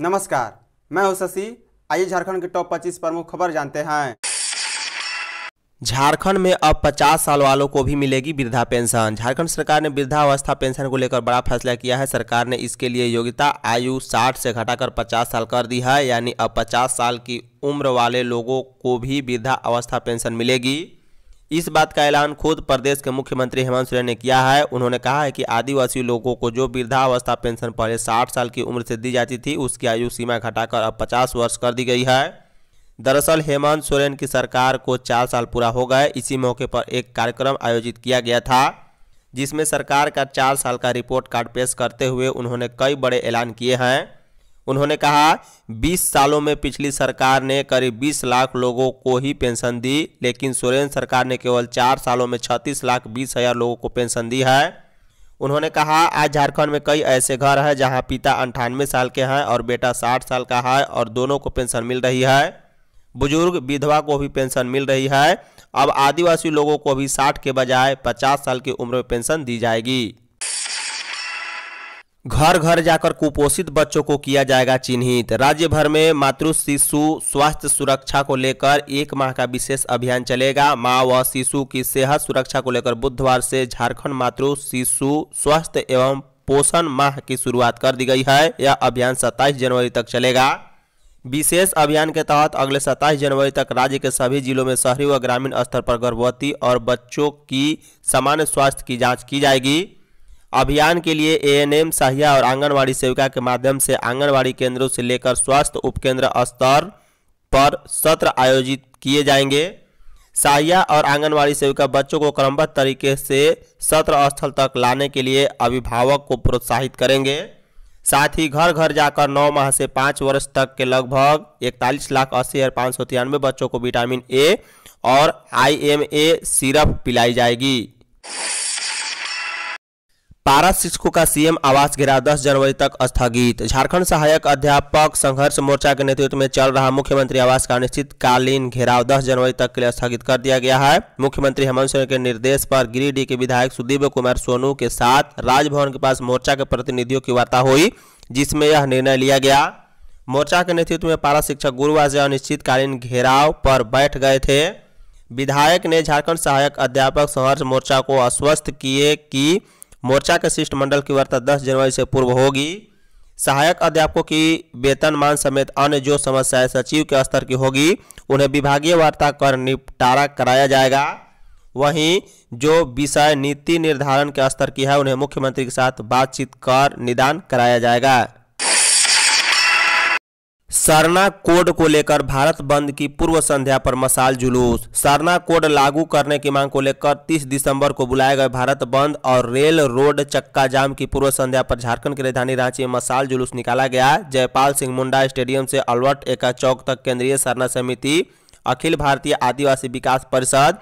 नमस्कार मैं हूं शशि आइए झारखंड के टॉप 25 प्रमुख खबर जानते हैं झारखंड में अब 50 साल वालों को भी मिलेगी वृद्धा पेंशन झारखंड सरकार ने वृद्धावस्था पेंशन को लेकर बड़ा फैसला किया है सरकार ने इसके लिए योग्यता आयु 60 से घटाकर 50 साल कर दी है यानी अब 50 साल की उम्र वाले लोगों को भी वृद्धावस्था पेंशन मिलेगी इस बात का ऐलान खुद प्रदेश के मुख्यमंत्री हेमंत सोरेन ने किया है उन्होंने कहा है कि आदिवासी लोगों को जो वृद्धावस्था पेंशन पहले 60 साल की उम्र से दी जाती थी उसकी आयु सीमा घटाकर अब 50 वर्ष कर दी गई है दरअसल हेमंत सोरेन की सरकार को चार साल पूरा हो गए इसी मौके पर एक कार्यक्रम आयोजित किया गया था जिसमें सरकार का चार साल का रिपोर्ट कार्ड पेश करते हुए उन्होंने कई बड़े ऐलान किए हैं उन्होंने कहा 20 सालों में पिछली सरकार ने करीब 20 लाख लोगों को ही पेंशन दी लेकिन सोरेन सरकार ने केवल चार सालों में छत्तीस लाख बीस हजार लोगों को पेंशन दी है उन्होंने कहा आज झारखंड में कई ऐसे घर हैं जहां पिता अंठानवे साल के हैं और बेटा साठ साल का है और दोनों को पेंशन मिल रही है बुजुर्ग विधवा को भी पेंशन मिल रही है अब आदिवासी लोगों को भी साठ के बजाय पचास साल की उम्र में पेंशन दी जाएगी घर घर जाकर कुपोषित बच्चों को किया जाएगा चिन्हित राज्य भर में मातृ शिशु स्वास्थ्य सुरक्षा को लेकर एक माह का विशेष अभियान चलेगा माँ व शिशु की सेहत सुरक्षा को लेकर बुधवार से झारखंड मातृ शिशु स्वास्थ्य एवं पोषण माह की शुरुआत कर दी गई है यह अभियान 27 जनवरी तक चलेगा विशेष अभियान के तहत अगले 27 जनवरी तक राज्य के सभी जिलों में शहरी व ग्रामीण स्तर पर गर्भवती और बच्चों की सामान्य स्वास्थ्य की जाँच की जाएगी अभियान के लिए एएनएम सहिया और आंगनवाड़ी सेविका के माध्यम से आंगनवाड़ी केंद्रों से लेकर स्वास्थ्य उपकेंद्र स्तर पर सत्र आयोजित किए जाएंगे सहाया और आंगनवाड़ी सेविका बच्चों को क्रमबद्ध तरीके से सत्र स्थल तक लाने के लिए अभिभावक को प्रोत्साहित करेंगे साथ ही घर घर जाकर 9 माह से 5 वर्ष तक के लगभग इकतालीस लाख अस्सी हज़ार पाँच सौ तिरानवे बच्चों को विटामिन ए और आई एम ए सिरप पिलाई जाएगी पारा शिक्षकों का सीएम आवास घेराव 10 जनवरी तक स्थगित झारखंड सहायक अध्यापक संघर्ष मोर्चा के नेतृत्व में चल रहा मुख्यमंत्री आवास का अनिश्चितकालीन घेराव 10 जनवरी तक के लिए स्थगित कर दिया गया है मुख्यमंत्री हेमंत सोरेन के निर्देश पर गिरिडीह के विधायक सुदीप कुमार सोनू के साथ राजभवन के पास मोर्चा के प्रतिनिधियों की वार्ता हुई जिसमें यह निर्णय लिया गया मोर्चा के नेतृत्व में पारा शिक्षक गुरुवार से अनिश्चितकालीन घेराव पर बैठ गए थे विधायक ने झारखंड सहायक अध्यापक संघर्ष मोर्चा को आश्वस्त किए कि मोर्चा के शिष्टमंडल की वार्ता 10 जनवरी से पूर्व होगी सहायक अध्यापकों की वेतनमान समेत अन्य जो समस्याएं सचिव के स्तर की होगी उन्हें विभागीय वार्ता कर निपटारा कराया जाएगा वहीं जो विषय नीति निर्धारण के स्तर की है उन्हें मुख्यमंत्री के साथ बातचीत कर निदान कराया जाएगा सरना कोड को लेकर भारत बंद की पूर्व संध्या पर मसाल जुलूस सरना कोड लागू करने की मांग को लेकर 30 दिसंबर को बुलाए गए भारत बंद और रेल रोड चक्का जाम की पूर्व संध्या पर झारखंड की राजधानी रांची में मसाल जुलूस निकाला गया जयपाल सिंह मुंडा स्टेडियम से अलवर्ट एका चौक तक केंद्रीय सरना समिति अखिल भारतीय आदिवासी विकास परिषद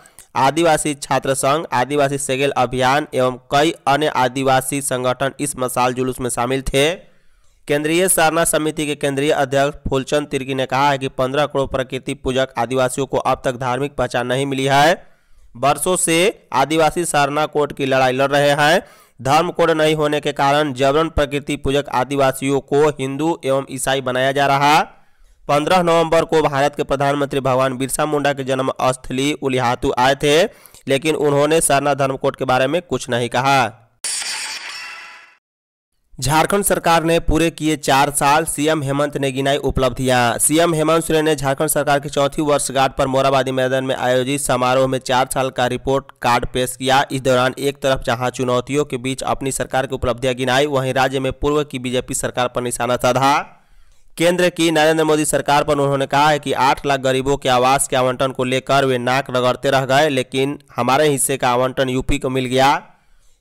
आदिवासी छात्र संघ आदिवासी सेगेल अभियान एवं कई अन्य आदिवासी संगठन इस मसाल जुलूस में शामिल थे केंद्रीय सारना समिति के केंद्रीय अध्यक्ष फूलचंद तिर्की ने कहा है कि पंद्रह करोड़ प्रकृति पूजक आदिवासियों को अब तक धार्मिक पहचान नहीं मिली है वर्षों से आदिवासी सरना कोर्ट की लड़ाई लड़ रहे हैं धर्म कोड नहीं होने के कारण जबरन प्रकृति पूजक आदिवासियों को हिंदू एवं ईसाई बनाया जा रहा पंद्रह नवंबर को भारत के प्रधानमंत्री भगवान बिरसा मुंडा के जन्म स्थली उलिहातू आए थे लेकिन उन्होंने सरना धर्म कोड के बारे में कुछ नहीं कहा झारखंड सरकार ने पूरे किए चार साल सीएम हेमंत ने गिनाई उपलब्धियां सीएम हेमंत सोरेन ने झारखंड सरकार की चौथी वर्षगांठ पर मोराबादी मैदान में आयोजित समारोह में चार साल का रिपोर्ट कार्ड पेश किया इस दौरान एक तरफ जहां चुनौतियों के बीच अपनी सरकार की उपलब्धियां गिनाई वहीं राज्य में पूर्व की बीजेपी सरकार पर निशाना साधा केंद्र की नरेंद्र मोदी सरकार पर उन्होंने कहा है कि आठ लाख गरीबों के आवास के आवंटन को लेकर वे नाक रगड़ते रह गए लेकिन हमारे हिस्से का आवंटन यूपी को मिल गया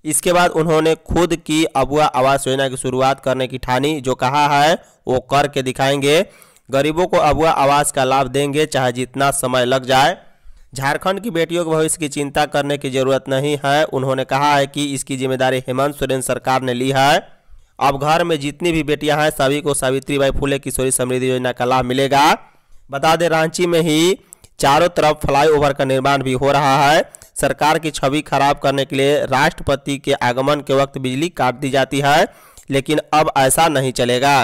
इसके बाद उन्होंने खुद की अबुआ आवास योजना की शुरुआत करने की ठानी जो कहा है वो करके दिखाएंगे गरीबों को अबुआ आवास का लाभ देंगे चाहे जितना समय लग जाए झारखंड की बेटियों के भविष्य की चिंता करने की जरूरत नहीं है उन्होंने कहा है कि इसकी जिम्मेदारी हेमंत सोरेन सरकार ने ली है अब घर में जितनी भी बेटियां हैं सभी को सावित्री बाई फूले किशोरी समृद्धि योजना का लाभ मिलेगा बता दें रांची में ही चारों तरफ फ्लाईओवर का निर्माण भी हो रहा है सरकार की छवि खराब करने के लिए राष्ट्रपति के आगमन के वक्त बिजली काट दी जाती है लेकिन अब ऐसा नहीं चलेगा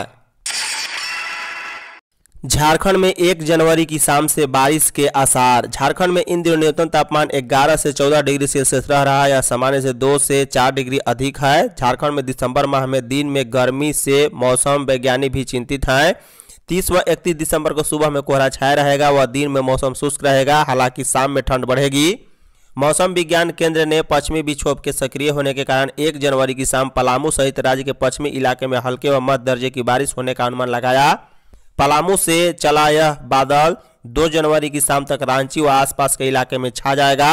झारखंड में एक जनवरी की शाम से बारिश के आसार झारखंड में इन दिनों न्यूनतम तापमान 11 से 14 डिग्री सेल्सियस रह रहा है या सामान्य से 2 से 4 डिग्री अधिक है झारखंड में दिसंबर माह में दिन में गर्मी से मौसम वैज्ञानिक भी चिंतित हैं तीस व इकतीस दिसंबर को सुबह में कोहरा छाया रहेगा व दिन में मौसम शुष्क रहेगा हालांकि शाम में ठंड बढ़ेगी मौसम विज्ञान केंद्र ने पश्चिमी विक्षोभ के सक्रिय होने के कारण एक जनवरी की शाम पलामू सहित राज्य के पश्चिमी इलाके में हल्के व मध्य दर्जे की बारिश होने का अनुमान लगाया पलामू से चला यह बादल दो जनवरी की शाम तक रांची व आसपास के इलाके में छा जाएगा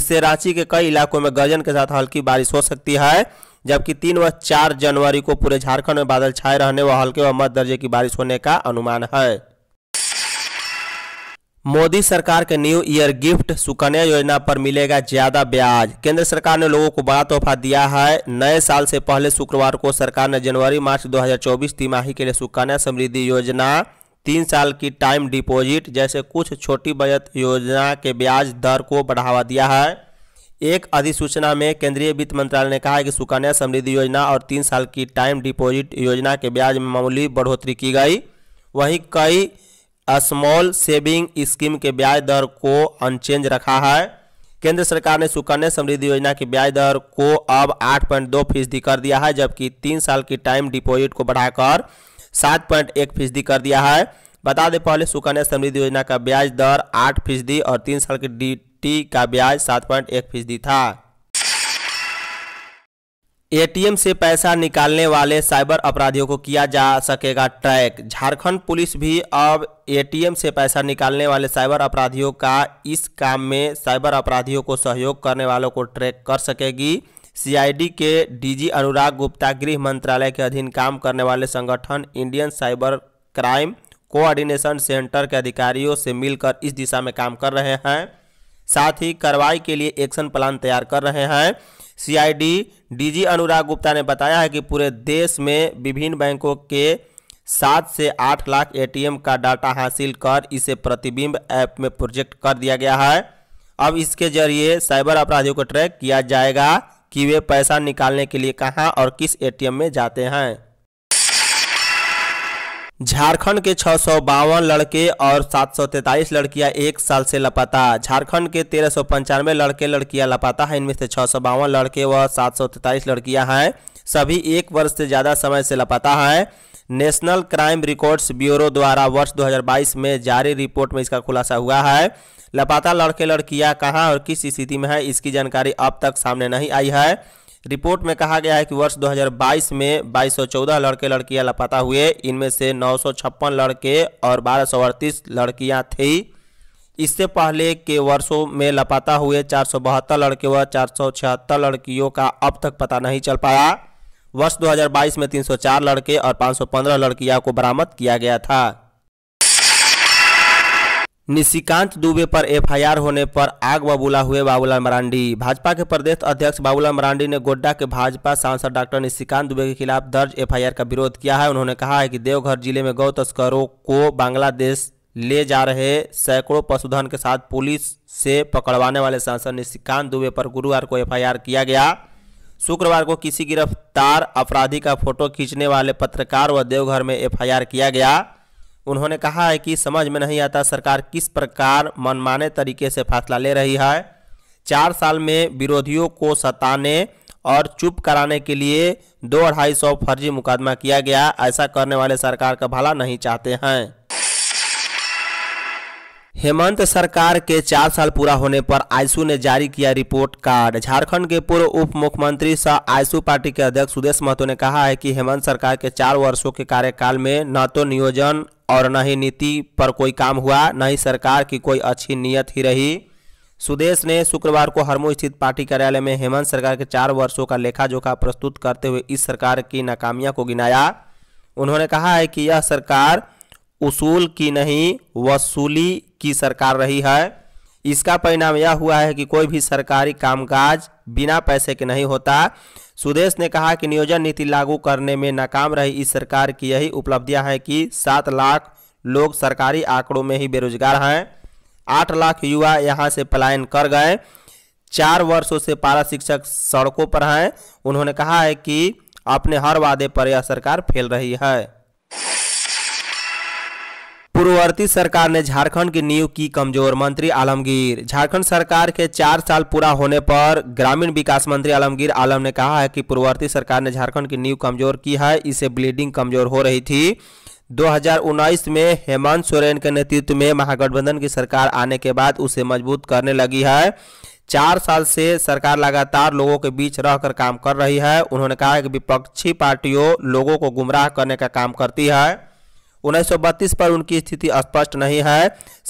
इससे रांची के कई इलाकों में गर्जन के साथ हल्की बारिश हो सकती है जबकि तीन व चार जनवरी को पूरे झारखंड में बादल छाए रहने व हल्के व मध्य दर्जे की बारिश होने का अनुमान है मोदी सरकार के न्यू ईयर गिफ्ट सुकन्या योजना पर मिलेगा ज्यादा ब्याज केंद्र सरकार ने लोगों को बड़ा तोहफा दिया है नए साल से पहले शुक्रवार को सरकार ने जनवरी मार्च 2024 तिमाही के लिए सुकन्या समृद्धि योजना तीन साल की टाइम डिपॉजिट जैसे कुछ छोटी बचत योजना के ब्याज दर को बढ़ावा दिया है एक अधिसूचना में केंद्रीय वित्त मंत्रालय ने कहा है कि सुकन्या समृद्धि योजना और तीन साल की टाइम डिपॉजिट योजना के ब्याज में मामूली बढ़ोतरी की गई वहीं कई स्मॉल सेविंग स्कीम के ब्याज दर को अनचेंज रखा है केंद्र सरकार ने सुकन्या समृद्धि योजना की ब्याज दर को अब आठ पॉइंट दो फीसदी कर दिया है जबकि तीन साल की टाइम डिपॉजिट को बढ़ाकर सात पॉइंट एक फीसदी कर दिया है बता दें पहले सुकन्या समृद्धि योजना का ब्याज दर आठ फीसदी और तीन साल की डी का ब्याज सात पॉइंट एक फीसदी था एटीएम से पैसा निकालने वाले साइबर अपराधियों को किया जा सकेगा ट्रैक झारखंड पुलिस भी अब एटीएम से पैसा निकालने वाले साइबर अपराधियों का इस काम में साइबर अपराधियों को सहयोग करने वालों को ट्रैक कर सकेगी सीआईडी के डीजी अनुराग गुप्ता गृह मंत्रालय के अधीन काम करने वाले संगठन Indian cyber crime coordination centre के अधिकारियों से मिलकर इस दिशा में काम कर रहे हैं साथ ही कार्रवाई के लिए एक्शन प्लान तैयार कर रहे हैं सीआईडी डीजी अनुराग गुप्ता ने बताया है कि पूरे देश में विभिन्न बैंकों के सात से आठ लाख एटीएम का डाटा हासिल कर इसे प्रतिबिंब ऐप में प्रोजेक्ट कर दिया गया है अब इसके जरिए साइबर अपराधियों को ट्रैक किया जाएगा कि वे पैसा निकालने के लिए कहाँ और किस एटीएम में जाते हैं झारखंड के छः लड़के और तैतालीस लड़कियां एक साल से लापता झारखंड के तेरह लड़के लड़कियां लापता हैं इनमें से छः लड़के व 743 लड़कियां हैं सभी एक वर्ष से ज़्यादा समय से लापता हैं नेशनल क्राइम रिकॉर्ड्स ब्यूरो द्वारा वर्ष 2022 में जारी रिपोर्ट में इसका खुलासा हुआ है लापता लड़के लड़कियाँ कहाँ और किस स्थिति में है इसकी जानकारी अब तक सामने नहीं आई है रिपोर्ट में कहा गया है कि वर्ष 2022 में 2214 लड़के लड़कियां लापता हुए इनमें से नौ लड़के और बारह सौ लड़कियाँ थी इससे पहले के वर्षों में लापता हुए चार लड़के व चार लड़कियों का अब तक पता नहीं चल पाया वर्ष 2022 में 304 लड़के और 515 लड़कियां को बरामद किया गया था निशिकांत दुबे पर एफआईआर होने पर आग बबूला हुए बाबूलाल मरांडी भाजपा के प्रदेश अध्यक्ष बाबूलाल मरांडी ने गोड्डा के भाजपा सांसद डॉक्टर निशिकांत दुबे के खिलाफ दर्ज एफआईआर का विरोध किया है उन्होंने कहा है कि देवघर जिले में गौ तस्करों को बांग्लादेश ले जा रहे सैकड़ों पशुधन के साथ पुलिस से पकड़वाने वाले सांसद निशिकांत दुबे पर गुरुवार को एफ किया गया शुक्रवार को किसी गिरफ्तार अपराधी का फोटो खींचने वाले पत्रकार व देवघर में एफ किया गया उन्होंने कहा है कि समझ में नहीं आता सरकार किस प्रकार मनमाने तरीके से फैसला ले रही है चार साल में विरोधियों को सताने और चुप कराने के लिए दो ढाई सौ फर्जी मुकदमा किया गया ऐसा करने वाले सरकार का भला नहीं चाहते हैं हेमंत सरकार के चार साल पूरा होने पर आयसु ने जारी किया रिपोर्ट कार्ड झारखंड के पूर्व उप मुख्यमंत्री सह आयसु पार्टी के अध्यक्ष सुदेश महतो ने कहा है कि हेमंत सरकार के चार वर्षों के कार्यकाल में न तो नियोजन और न ही नीति पर कोई काम हुआ न ही सरकार की कोई अच्छी नीयत ही रही सुदेश ने शुक्रवार को हरमो स्थित पार्टी कार्यालय में हेमंत सरकार के चार वर्षों का लेखा जोखा प्रस्तुत करते हुए इस सरकार की नाकामियां को गिनाया उन्होंने कहा है कि यह सरकार उसूल की नहीं वसूली की सरकार रही है इसका परिणाम यह हुआ है कि कोई भी सरकारी कामकाज बिना पैसे के नहीं होता सुदेश ने कहा कि नियोजन नीति लागू करने में नाकाम रही इस सरकार की यही उपलब्धियां हैं कि सात लाख लोग सरकारी आंकड़ों में ही बेरोजगार हैं आठ लाख युवा यहाँ से पलायन कर गए चार वर्षों से पारा शिक्षक सड़कों पर हैं उन्होंने कहा है कि अपने हर वादे पर यह सरकार फैल रही है पूर्ववर्ती सरकार ने झारखंड की नींव की कमजोर मंत्री आलमगीर झारखंड सरकार के चार साल पूरा होने पर ग्रामीण विकास मंत्री आलमगीर आलम ने कहा है कि पूर्ववर्ती सरकार ने झारखंड की नींव कमजोर की है इसे ब्लीडिंग कमजोर हो रही थी 2019 में हेमंत सोरेन के नेतृत्व में महागठबंधन की सरकार आने के बाद उसे मजबूत करने लगी है चार साल से सरकार लगातार लोगों के बीच रहकर काम कर रही है उन्होंने कहा कि विपक्षी पार्टियों लोगों को गुमराह करने का काम करती है उन्नीस पर उनकी स्थिति स्पष्ट नहीं है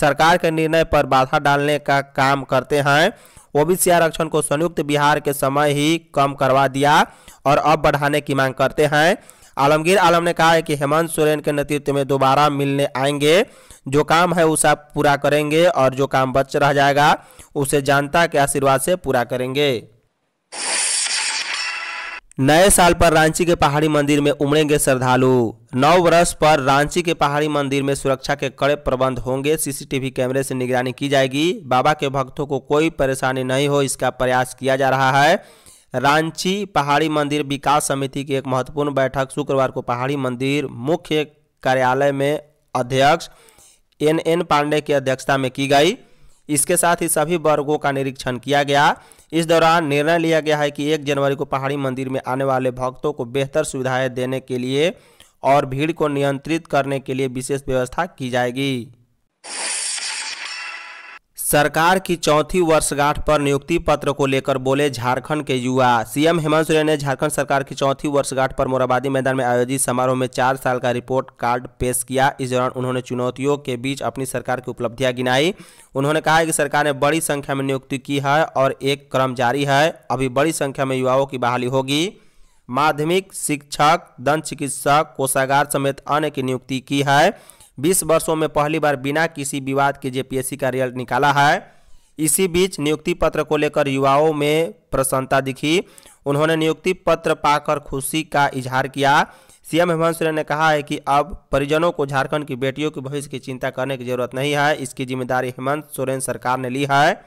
सरकार के निर्णय पर बाधा डालने का काम करते हैं ओबीसी आरक्षण को संयुक्त बिहार के समय ही कम करवा दिया और अब बढ़ाने की मांग करते हैं आलमगीर आलम ने कहा है कि हेमंत सोरेन के नेतृत्व में दोबारा मिलने आएंगे जो काम है उसे पूरा करेंगे और जो काम बच रह जाएगा उसे जनता के आशीर्वाद से पूरा करेंगे नए साल पर रांची के पहाड़ी मंदिर में उमड़ेंगे श्रद्धालु नव वर्ष पर रांची के पहाड़ी मंदिर में सुरक्षा के कड़े प्रबंध होंगे सीसीटीवी कैमरे से निगरानी की जाएगी बाबा के भक्तों को कोई परेशानी नहीं हो इसका प्रयास किया जा रहा है रांची पहाड़ी मंदिर विकास समिति की एक महत्वपूर्ण बैठक शुक्रवार को पहाड़ी मंदिर मुख्य कार्यालय में अध्यक्ष एन एन पांडे की अध्यक्षता में की गई इसके साथ ही सभी वर्गों का निरीक्षण किया गया इस दौरान निर्णय लिया गया है कि एक जनवरी को पहाड़ी मंदिर में आने वाले भक्तों को बेहतर सुविधाएं देने के लिए और भीड़ को नियंत्रित करने के लिए विशेष व्यवस्था की जाएगी सरकार की चौथी वर्षगांठ पर नियुक्ति पत्र को लेकर बोले झारखंड के युवा सीएम हेमंत सोरेन ने झारखंड सरकार की चौथी वर्षगांठ पर मोराबादी मैदान में आयोजित समारोह में चार साल का रिपोर्ट कार्ड पेश किया इस दौरान उन्होंने चुनौतियों के बीच अपनी सरकार की उपलब्धियां गिनाई उन्होंने कहा कि सरकार ने बड़ी संख्या में नियुक्ति की है और एक क्रम जारी है अभी बड़ी संख्या में युवाओं की बहाली होगी माध्यमिक शिक्षक दंत चिकित्सक कोषागार समेत अन्य की नियुक्ति की है बीस वर्षों में पहली बार बिना किसी विवाद के जेपीएससी का रिजल्ट निकाला है इसी बीच नियुक्ति पत्र को लेकर युवाओं में प्रसन्नता दिखी उन्होंने नियुक्ति पत्र पाकर खुशी का इजहार किया सीएम हेमंत सोरेन ने कहा है कि अब परिजनों को झारखंड की बेटियों के भविष्य की चिंता करने की जरूरत नहीं है इसकी जिम्मेदारी हेमंत सोरेन सरकार ने ली है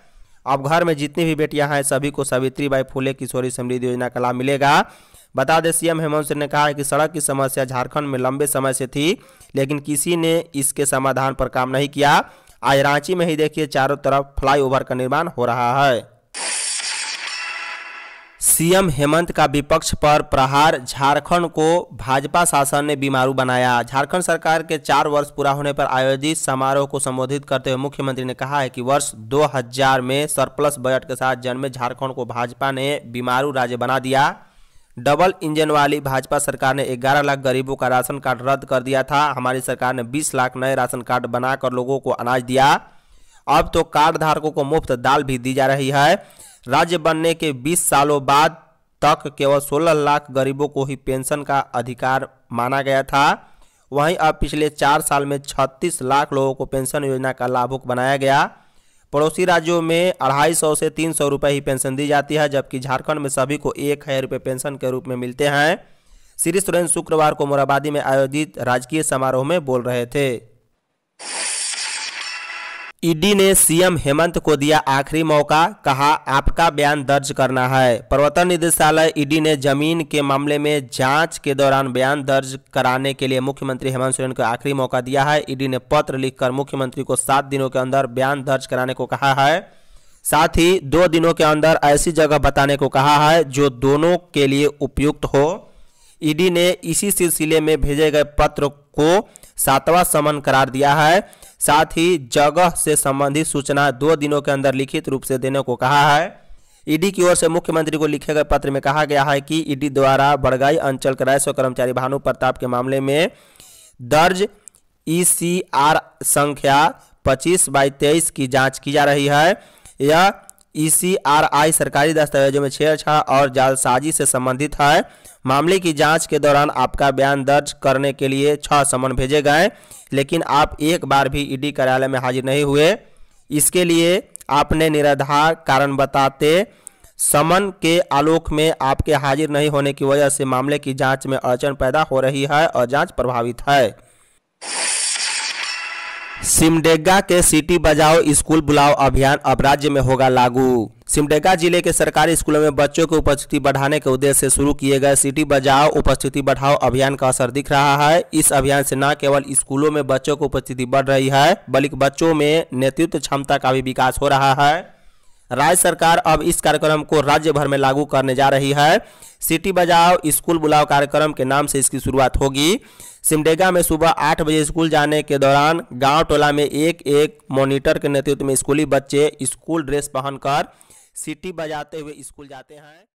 अब घर में जितनी भी बेटियां हैं सभी को सावित्री बाई फूले किशोरी समृद्धि योजना का लाभ मिलेगा बता दें सीएम हेमंत सोरेन ने कहा है कि सड़क की समस्या झारखंड में लंबे समय से थी लेकिन किसी ने इसके समाधान पर काम नहीं किया आज रांची में ही देखिए चारों तरफ फ्लाईओवर का निर्माण हो रहा है सीएम हेमंत का विपक्ष पर प्रहार झारखंड को भाजपा शासन ने बीमारू बनाया झारखंड सरकार के चार वर्ष पूरा होने पर आयोजित समारोह को संबोधित करते हुए मुख्यमंत्री ने कहा है कि वर्ष 2000 में सरप्लस बजट के साथ जन्मे झारखंड को भाजपा ने बीमारू राज्य बना दिया डबल इंजन वाली भाजपा सरकार ने 11 लाख गरीबों का राशन कार्ड रद्द कर दिया था हमारी सरकार ने 20 लाख नए राशन कार्ड बनाकर लोगों को अनाज दिया अब तो कार्ड धारकों को मुफ्त दाल भी दी जा रही है राज्य बनने के 20 सालों बाद तक केवल सोलह लाख गरीबों को ही पेंशन का अधिकार माना गया था वहीं अब पिछले चार साल में छत्तीस लाख लोगों को पेंशन योजना का लाभुक बनाया गया पड़ोसी राज्यों में अढ़ाई सौ से तीन सौ रुपये ही पेंशन दी जाती है जबकि झारखंड में सभी को एक हज़ार रुपये पेंशन के रूप में मिलते हैं श्री सुरेंद्र शुक्रवार को मोराबादी में आयोजित राजकीय समारोह में बोल रहे थे ईडी ने सीएम हेमंत को दिया आखिरी मौका कहा आपका बयान दर्ज करना है प्रवर्तन निदेशालय ईडी ने जमीन के मामले में जांच के दौरान बयान दर्ज कराने के लिए मुख्यमंत्री हेमंत सोरेन को आखिरी मौका दिया है ईडी ने पत्र लिखकर मुख्यमंत्री को सात दिनों के अंदर बयान दर्ज कराने को कहा है साथ ही दो दिनों के अंदर ऐसी जगह बताने को कहा है जो दोनों के लिए उपयुक्त हो ईडी ने इसी सिलसिले में भेजे गए पत्र को सातवां समन करार दिया है साथ ही जगह से संबंधित सूचना दो दिनों के अंदर लिखित रूप से देने को कहा है ईडी की ओर से मुख्यमंत्री को लिखे गए पत्र में कहा गया है कि ईडी द्वारा बड़गाई अंचल के राजस्व कर्मचारी भानु प्रताप के मामले में दर्ज ईसीआर संख्या 25 बाई तेईस की जांच की जा रही है यह ईसीआरआई सरकारी दस्तावेजों में छेड़छाड़ और जालसाजी से संबंधित है मामले की जांच के दौरान आपका बयान दर्ज करने के लिए छह समन भेजे गए लेकिन आप एक बार भी ईडी कार्यालय में हाजिर नहीं हुए इसके लिए आपने निराधार कारण बताते समन के आलोक में आपके हाजिर नहीं होने की वजह से मामले की जांच में अड़चन पैदा हो रही है और जांच प्रभावित है सिमडेगा के सिटी बजाओ स्कूल बुलाओ अभियान अब राज्य में होगा लागू सिमडेगा जिले के सरकारी स्कूलों में बच्चों की उपस्थिति बढ़ाने के उद्देश्य से शुरू किए गए सिटी बजाओ उपस्थिति बढ़ाओ अभियान का असर दिख रहा है इस अभियान से न केवल स्कूलों में बच्चों की उपस्थिति बढ़ रही है बल्कि बच्चों में नेतृत्व क्षमता का भी विकास हो रहा है राज्य सरकार अब इस कार्यक्रम को राज्य भर में लागू करने जा रही है सिटी बजाओ स्कूल बुलाओ कार्यक्रम के नाम से इसकी शुरुआत होगी सिमडेगा में सुबह आठ बजे स्कूल जाने के दौरान गांव टोला में एक एक मॉनिटर के नेतृत्व में स्कूली बच्चे स्कूल ड्रेस पहनकर सिटी बजाते हुए स्कूल जाते हैं